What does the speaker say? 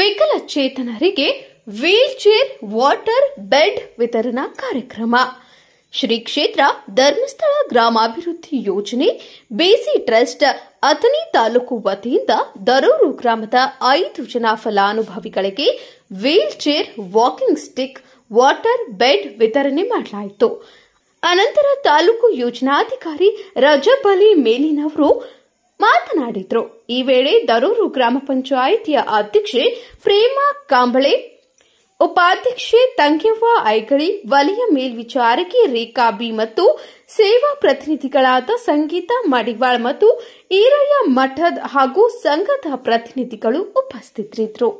ವಿಕಲಚೇತನರಿಗೆ wheel chair water bed ವಿತರಣಾ ಕಾರ್ಯಕ್ರಮ ಶ್ರೀ ಕ್ಷೇತ್ರ ಧರ್ಮಸ್ಥಳ ಗ್ರಾಮಾಭಿವೃದ್ಧಿ ಯೋಜನೆ ಬೇಸಿ ಟ್ರಸ್ಟ್ ಅಥಣಿ ತಾಲೂಕು ವತಿಯಿಂದ ದರೂರು ಗ್ರಾಮದ ಐದು ಜನ ಫಲಾನುಭವಿಗಳಿಗೆ wheelchair walking stick water bed ವಿತರಣೆ ಮಾಡಲಾಯಿತು ಅನಂತರ ತಾಲೂಕು ಯೋಜನಾಧಿಕಾರಿ ರಜಬಲಿ ಮೇಲಿನವರು ಮಾತನಾಡಿದ್ರು ಈ ವೇಳೆ ದರೂರು ಗ್ರಾಮ ಪಂಚಾಯಿತಿಯ ಅಧ್ಯಕ್ಷೆ ಪ್ರೇಮಾ ಕಾಂಬಳೆ ಉಪಾಧ್ಯಕ್ಷೆ ತಂಗಿವ್ವ ಐಗಳಿ ವಲಯ ಮೇಲ್ವಿಚಾರಕಿ ರೇಖಾ ಬಿ ಮತ್ತು ಸೇವಾ ಪ್ರತಿನಿಧಿಗಳಾದ ಸಂಗೀತ ಮಡಿವಾಳ್ ಮತ್ತು ಈರಯ್ಯ ಮಠದ್ ಹಾಗೂ ಸಂಘದ ಪ್ರತಿನಿಧಿಗಳು ಉಪಸ್ಥಿತರಿದ್ದರು